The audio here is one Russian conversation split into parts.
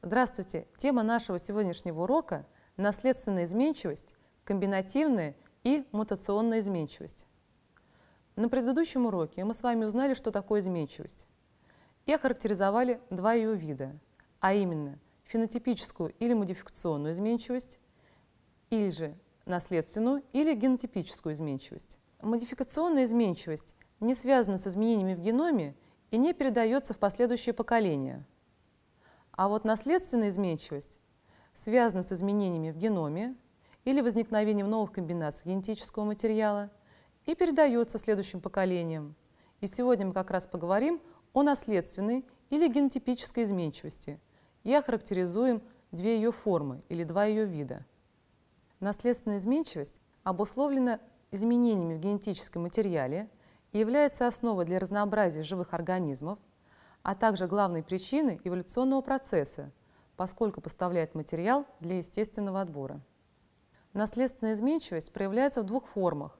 Здравствуйте! Тема нашего сегодняшнего урока – наследственная изменчивость, комбинативная и мутационная изменчивость. На предыдущем уроке мы с вами узнали, что такое изменчивость, и охарактеризовали два ее вида, а именно фенотипическую или модификационную изменчивость, или же наследственную или генотипическую изменчивость. Модификационная изменчивость не связана с изменениями в геноме и не передается в последующие поколения – а вот наследственная изменчивость связана с изменениями в геноме или возникновением новых комбинаций генетического материала и передается следующим поколениям. И сегодня мы как раз поговорим о наследственной или генотипической изменчивости и охарактеризуем две ее формы или два ее вида. Наследственная изменчивость обусловлена изменениями в генетическом материале и является основой для разнообразия живых организмов, а также главной причины эволюционного процесса, поскольку поставляет материал для естественного отбора. Наследственная изменчивость проявляется в двух формах,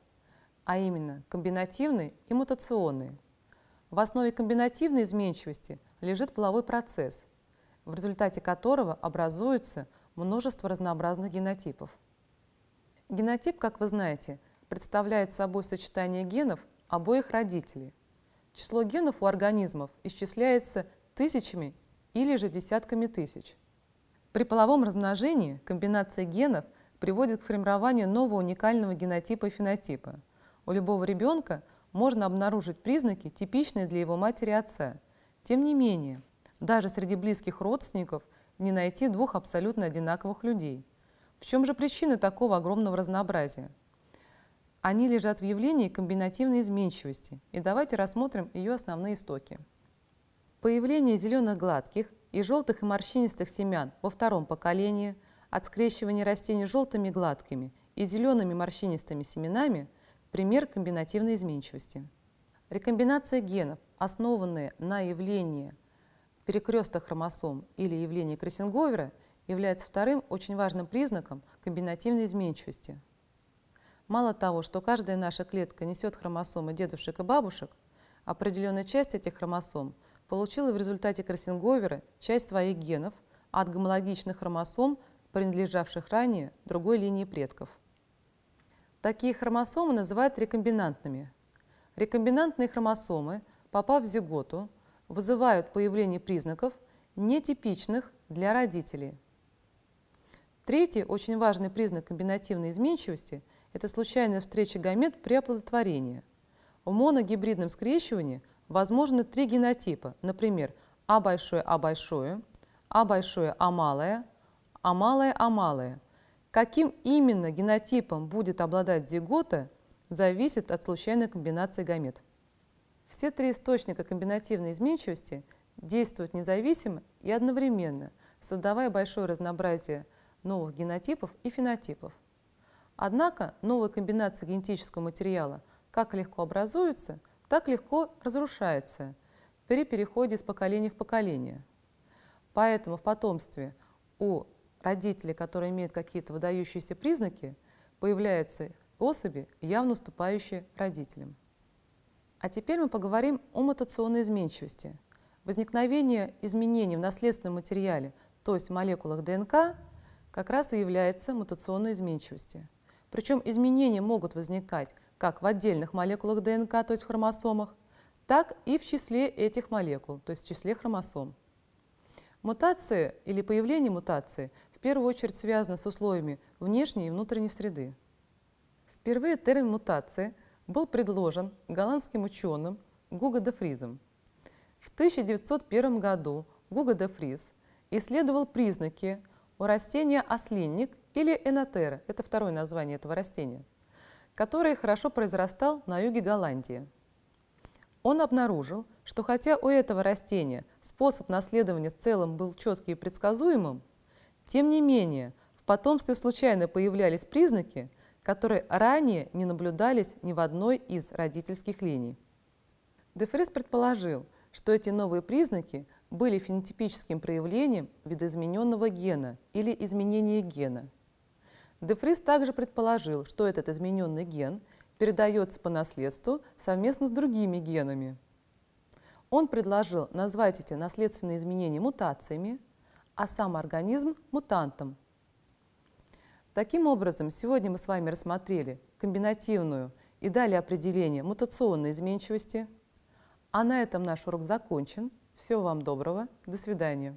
а именно комбинативной и мутационной. В основе комбинативной изменчивости лежит половой процесс, в результате которого образуется множество разнообразных генотипов. Генотип, как вы знаете, представляет собой сочетание генов обоих родителей – Число генов у организмов исчисляется тысячами или же десятками тысяч. При половом размножении комбинация генов приводит к формированию нового уникального генотипа и фенотипа. У любого ребенка можно обнаружить признаки, типичные для его матери и отца. Тем не менее, даже среди близких родственников не найти двух абсолютно одинаковых людей. В чем же причина такого огромного разнообразия? Они лежат в явлении комбинативной изменчивости, и давайте рассмотрим ее основные истоки. Появление зеленых гладких и желтых и морщинистых семян во втором поколении от скрещивания растений желтыми гладкими и зелеными морщинистыми семенами – пример комбинативной изменчивости. Рекомбинация генов, основанная на явлении перекреста хромосом или явлении Крессинговера, является вторым очень важным признаком комбинативной изменчивости – Мало того, что каждая наша клетка несет хромосомы дедушек и бабушек, определенная часть этих хромосом получила в результате кроссинговера часть своих генов от гомологичных хромосом, принадлежавших ранее другой линии предков. Такие хромосомы называют рекомбинантными. Рекомбинантные хромосомы, попав в зиготу, вызывают появление признаков, нетипичных для родителей. Третий очень важный признак комбинативной изменчивости – это случайная встреча гамет при оплодотворении. В моногибридном скрещивании возможны три генотипа, например, А большое А большое, А большое А малое, А малое А малое. Каким именно генотипом будет обладать зигота, зависит от случайной комбинации гамет. Все три источника комбинативной изменчивости действуют независимо и одновременно, создавая большое разнообразие новых генотипов и фенотипов. Однако новая комбинация генетического материала как легко образуется, так легко разрушается при переходе из поколения в поколение. Поэтому в потомстве у родителей, которые имеют какие-то выдающиеся признаки, появляются особи, явно уступающие родителям. А теперь мы поговорим о мутационной изменчивости. Возникновение изменений в наследственном материале, то есть в молекулах ДНК, как раз и является мутационной изменчивостью. Причем изменения могут возникать как в отдельных молекулах ДНК, то есть в хромосомах, так и в числе этих молекул, то есть в числе хромосом. Мутация или появление мутации в первую очередь связано с условиями внешней и внутренней среды. Впервые термин мутация был предложен голландским ученым Гуго де Фризом. В 1901 году Гуго де Фриз исследовал признаки у растения ослинник или энотера, это второе название этого растения, который хорошо произрастал на юге Голландии. Он обнаружил, что хотя у этого растения способ наследования в целом был четким и предсказуемым, тем не менее в потомстве случайно появлялись признаки, которые ранее не наблюдались ни в одной из родительских линий. Дефрис предположил, что эти новые признаки были фенотипическим проявлением видоизмененного гена или изменения гена. Дефрис также предположил, что этот измененный ген передается по наследству совместно с другими генами. Он предложил назвать эти наследственные изменения мутациями, а сам организм – мутантом. Таким образом, сегодня мы с вами рассмотрели комбинативную и дали определение мутационной изменчивости. А на этом наш урок закончен – всего вам доброго. До свидания.